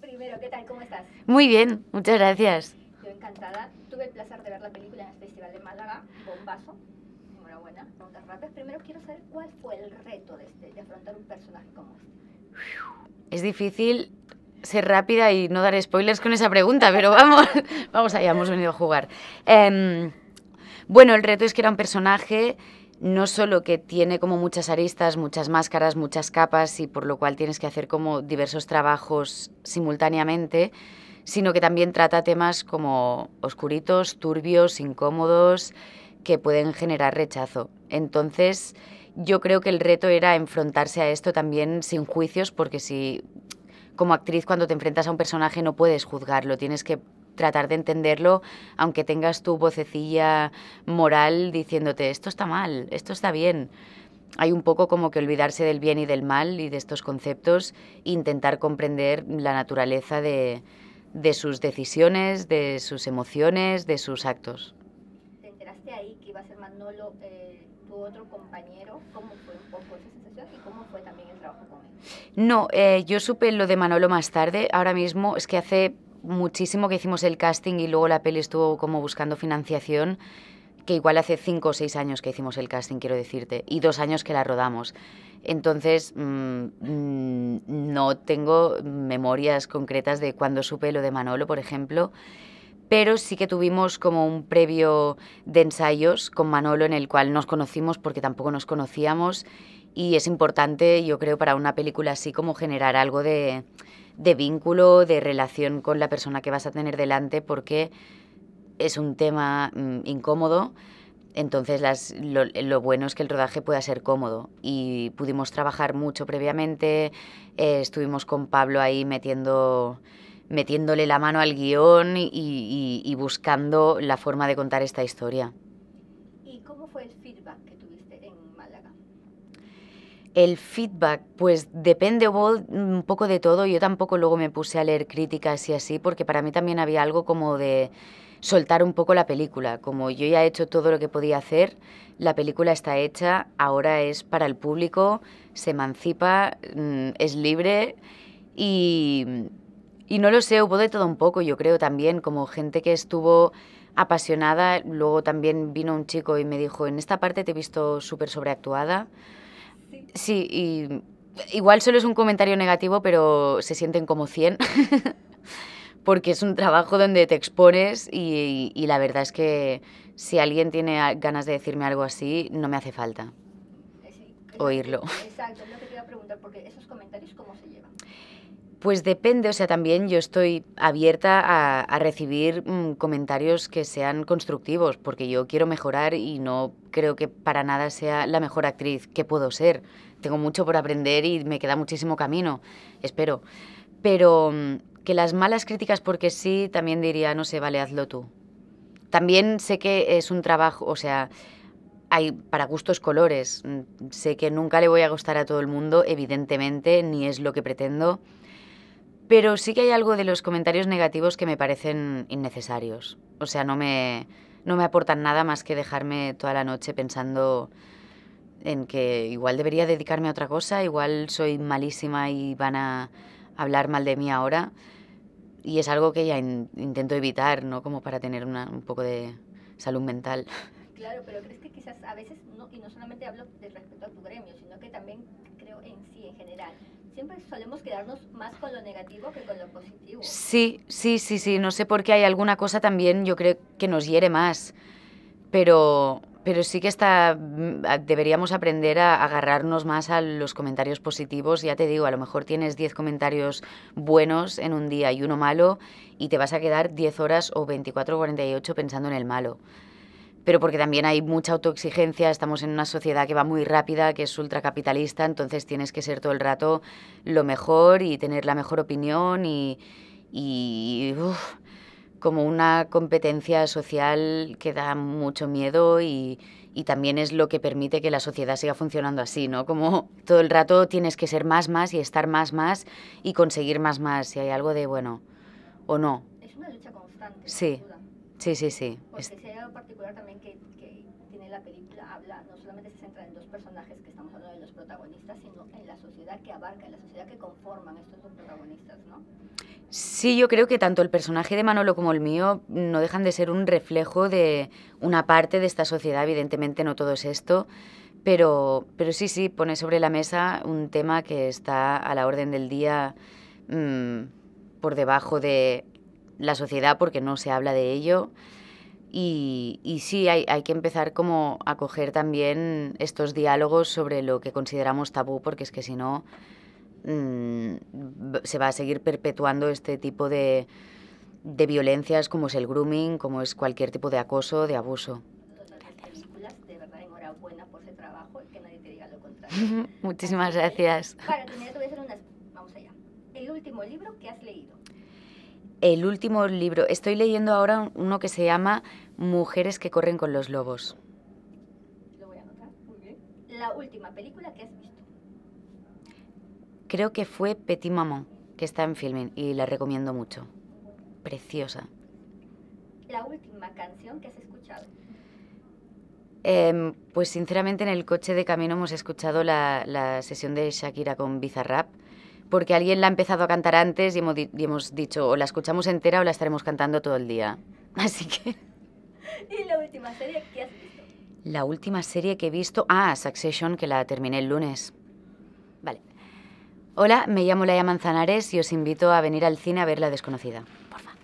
Primero, ¿qué tal? ¿Cómo estás? Muy bien, muchas gracias. Yo encantada. Tuve el placer de ver la película en el Festival de Málaga, Bombazo. Enhorabuena, Rondas Rápidas. Primero quiero saber cuál fue el reto de, este, de afrontar un personaje como este. Es difícil ser rápida y no dar spoilers con esa pregunta, pero vamos, vamos allá, hemos venido a jugar. Em, bueno, el reto es que era un personaje no solo que tiene como muchas aristas, muchas máscaras, muchas capas y por lo cual tienes que hacer como diversos trabajos simultáneamente, sino que también trata temas como oscuritos, turbios, incómodos, que pueden generar rechazo. Entonces, yo creo que el reto era enfrentarse a esto también sin juicios, porque si como actriz cuando te enfrentas a un personaje no puedes juzgarlo, tienes que tratar de entenderlo, aunque tengas tu vocecilla moral diciéndote, esto está mal, esto está bien. Hay un poco como que olvidarse del bien y del mal y de estos conceptos, intentar comprender la naturaleza de, sus decisiones, de sus emociones, de sus actos. ¿Te enteraste ahí que iba a ser Manolo eh, tu otro compañero? ¿Cómo fue un poco esa sensación y cómo fue también el trabajo con él? No, eh, yo supe lo de Manolo más tarde. Ahora mismo es que hace muchísimo que hicimos el casting y luego la peli estuvo como buscando financiación, que igual hace cinco o seis años que hicimos el casting, quiero decirte, y dos años que la rodamos. Entonces, mm, mm, no tengo memorias concretas de cuando supe lo de Manolo, por ejemplo, pero sí que tuvimos como un previo de ensayos con Manolo en el cual nos conocimos porque tampoco nos conocíamos y es importante, yo creo, para una película así como generar algo de, vínculo, de relación con la persona que vas a tener delante, porque es un tema mm, incómodo. Entonces, lo, bueno es que el rodaje pueda ser cómodo y pudimos trabajar mucho previamente. Eh, estuvimos con Pablo ahí metiendo, metiéndole la mano al guión y buscando la forma de contar esta historia. El feedback, pues depende un poco de todo. Yo tampoco luego me puse a leer críticas y así, porque para mí también había algo como de soltar un poco la película. Como yo ya he hecho todo lo que podía hacer, la película está hecha, ahora es para el público, se emancipa, mm, es libre y, y no lo sé, hubo de todo un poco, yo creo también, como gente que estuvo apasionada. Luego también vino un chico y me dijo, en esta parte te he visto súper sobreactuada. Sí, y igual solo es un comentario negativo, pero se sienten como 100. porque es un trabajo donde te expones y, la verdad es que si alguien tiene ganas de decirme algo así, no me hace falta oírlo. Exacto, es lo que te iba a preguntar, porque esos comentarios, ¿cómo se llevan? Pues depende, o sea, también yo estoy abierta a, recibir mm, comentarios que sean constructivos, porque yo quiero mejorar y no creo que para nada sea la mejor actriz que puedo ser. Tengo mucho por aprender y me queda muchísimo camino, espero. Pero mm, que las malas críticas, porque sí, también diría, no sé, vale, hazlo tú. También sé que es un trabajo, o sea, hay para gustos colores. Mm, sé que nunca le voy a gustar a todo el mundo, evidentemente, ni es lo que pretendo pero sí que hay algo de los comentarios negativos que me parecen innecesarios. O sea, no me, aportan nada más que dejarme toda la noche pensando en que igual debería dedicarme a otra cosa, igual soy malísima y van a hablar mal de mí ahora. Y es algo que ya intento evitar, ¿no? Como para tener un poco de salud mental. Claro, pero crees que quizás a veces, y no solamente hablo de respecto a tu gremio, sino que también creo en sí, en general siempre solemos quedarnos más con lo negativo que con lo positivo. Sí, sí, sí, sí. No sé por qué hay alguna cosa también, yo creo que nos hiere más. Pero, pero sí que está, mm, deberíamos aprender a agarrarnos más a los comentarios positivos. Ya te digo, a lo mejor tienes 10 comentarios buenos en un día y uno malo y te vas a quedar 10 horas o 24 o 48 pensando en el malo pero porque también hay mucha autoexigencia, estamos en una sociedad que va muy rápida, que es ultracapitalista, entonces tienes que ser todo el rato lo mejor y tener la mejor opinión y, como una competencia social que da mucho miedo y, también es lo que permite que la sociedad siga funcionando así, ¿no? Como todo el rato tienes que ser más, más y estar más, más y conseguir más, más. si hay algo de, bueno, o no. Es una lucha constante. Sí. Sí, sí, sí. Porque ese hay algo particular también que, tiene la película, habla, no solamente se centra en dos personajes que estamos hablando de los protagonistas, sino en la sociedad que abarca, en la sociedad que conforman estos dos protagonistas, ¿no? Sí, yo creo que tanto el personaje de Manolo como el mío no dejan de ser un reflejo de una parte de esta sociedad, evidentemente no todo es esto, pero, sí, sí, pone sobre la mesa un tema que está a la orden del día mm, por debajo de la sociedad porque no se habla de ello. Y, sí, hay, que empezar como a coger también estos diálogos sobre lo que consideramos tabú, porque es que si no mm, se va a seguir perpetuando este tipo de, violencias como es el grooming, como es cualquier tipo de acoso, de abuso. Muchísimas gracias. Para unas. Vamos allá. El último libro que has leído el último libro, estoy leyendo ahora uno que se llama Mujeres que corren con los lobos. Lo voy a anotar, muy bien. La última película que has visto. Creo que fue Petit Maman, que está en filming y la recomiendo mucho. Preciosa. La última canción que has escuchado. Em, pues sinceramente en el coche de camino hemos escuchado la sesión de Shakira con Bizarrap porque alguien la ha empezado a cantar antes y hemos, dicho o la escuchamos entera o la estaremos cantando todo el día. Así que... ¿Y la última serie que has visto? La última serie que he visto... Ah, Succession, que la terminé el lunes. Vale. Hola, me llamo Laia Manzanares y os invito a venir al cine a ver La Desconocida. Por